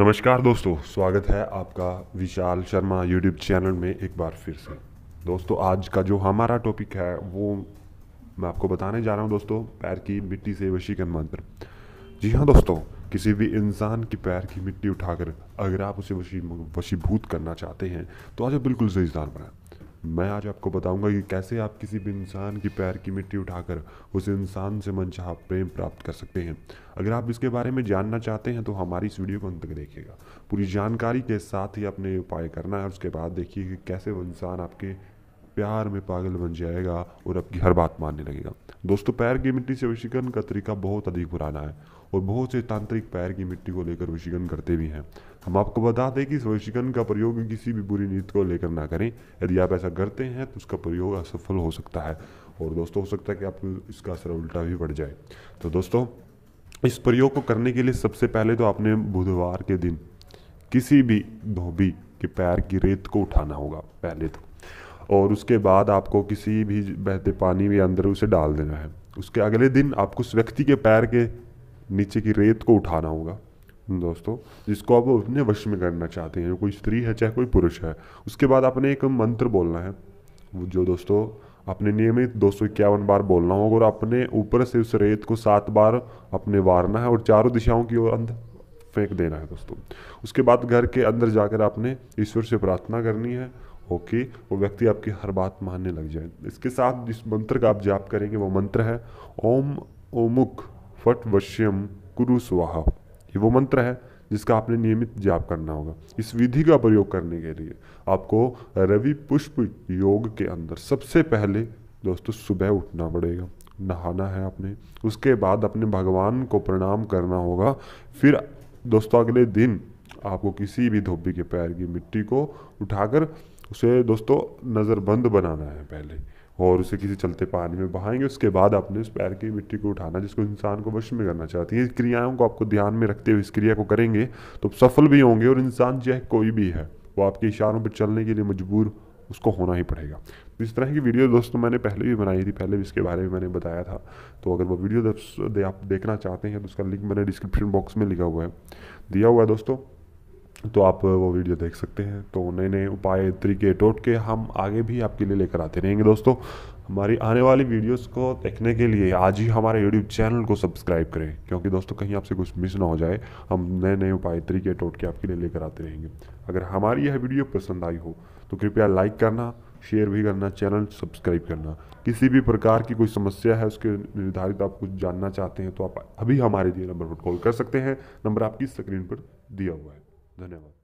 नमस्कार दोस्तों स्वागत है आपका विशाल शर्मा यूट्यूब चैनल में एक बार फिर से दोस्तों आज का जो हमारा टॉपिक है वो मैं आपको बताने जा रहा हूँ दोस्तों पैर की मिट्टी से वशीकरण मंत्र जी हाँ दोस्तों किसी भी इंसान की पैर की मिट्टी उठाकर अगर आप उसे वशी वशीभूत करना चाहते हैं तो आज बिल्कुल सही स्थान पर है मैं आज आपको बताऊंगा कि कैसे आप किसी भी इंसान की पैर की मिट्टी उठाकर उस इंसान से मनचाहा प्रेम प्राप्त कर सकते हैं अगर आप इसके बारे में जानना चाहते हैं तो हमारी इस वीडियो को अंत तक देखिएगा पूरी जानकारी के साथ ही अपने उपाय करना है उसके बाद देखिए कि कैसे वो इंसान आपके प्यार में पागल बन जाएगा और आपकी हर बात मानने लगेगा दोस्तों पैर की मिट्टी से वशीकरण का तरीका बहुत अधिक पुराना है और बहुत से तांत्रिक पैर की मिट्टी को लेकर वशीकरण करते भी हैं हम आपको बता दें कि इस वशीकरण का प्रयोग किसी भी बुरी नीति को लेकर ना करें यदि आप ऐसा करते हैं तो उसका प्रयोग असफल हो सकता है और दोस्तों हो सकता है कि आपको इसका असर उल्टा भी पड़ जाए तो दोस्तों इस प्रयोग को करने के लिए सबसे पहले तो आपने बुधवार के दिन किसी भी धोबी के पैर की रेत को उठाना होगा पहले तो और उसके बाद आपको किसी भी बहते पानी में अंदर उसे डाल देना है उसके अगले दिन आपको उस व्यक्ति के पैर के नीचे की रेत को उठाना होगा दोस्तों जिसको आप अपने वश में करना चाहते हैं कोई स्त्री है चाहे कोई पुरुष है उसके बाद आपने एक मंत्र बोलना है जो दोस्तों अपने नियमित दो सौ इक्यावन बार बोलना होगा और अपने ऊपर से उस रेत को सात बार अपने वारना है और चारों दिशाओं की ओर अंदर फेंक देना है दोस्तों उसके बाद घर के अंदर जाकर आपने ईश्वर से प्रार्थना करनी है ओके वो व्यक्ति आपकी हर बात मानने लग जाए इसके साथ जिस मंत्र का आप जाप करेंगे वो मंत्र है ओम ओमुख फट वश्यम कुरु स्वाहा ये वो मंत्र है जिसका आपने नियमित जाप करना होगा इस विधि का प्रयोग करने के लिए आपको रवि पुष्प योग के अंदर सबसे पहले दोस्तों सुबह उठना पड़ेगा नहाना है आपने उसके बाद अपने भगवान को प्रणाम करना होगा फिर दोस्तों अगले दिन आपको किसी भी धोबी के पैर की मिट्टी को उठाकर उसे दोस्तों नज़रबंद बनाना है पहले और उसे किसी चलते पानी में बहाएंगे उसके बाद आपने उस पैर की मिट्टी को उठाना जिसको इंसान को वश में करना चाहती है इस क्रियाओं को आपको ध्यान में रखते हुए इस क्रिया को करेंगे तो सफल भी होंगे और इंसान चाहे कोई भी है वो आपके इशारों पर चलने के लिए मजबूर उसको होना ही पड़ेगा तो इस तरह की वीडियो दोस्तों मैंने पहले भी बनाई थी पहले भी इसके बारे में मैंने बताया था तो अगर वो वीडियो दे, आप देखना चाहते हैं तो उसका लिंक मैंने डिस्क्रिप्शन बॉक्स में लिखा हुआ है दिया हुआ है दोस्तों तो आप वो वीडियो देख सकते हैं तो नए नए उपाय तरीके टोट के हम आगे भी आपके लिए लेकर आते रहेंगे दोस्तों हमारी आने वाली वीडियोस को देखने के लिए आज ही हमारे यूट्यूब चैनल को सब्सक्राइब करें क्योंकि दोस्तों कहीं आपसे कुछ मिस ना हो जाए हम नए नए उपाय तरीके टोट के आपके लिए लेकर आते रहेंगे अगर हमारी यह वीडियो पसंद आई हो तो कृपया लाइक करना शेयर भी करना चैनल सब्सक्राइब करना किसी भी प्रकार की कोई समस्या है उसके निर्धारित आप कुछ जानना चाहते हैं तो आप अभी हमारे दिए नंबर पर कॉल कर सकते हैं नंबर आपकी स्क्रीन पर दिया हुआ है dönem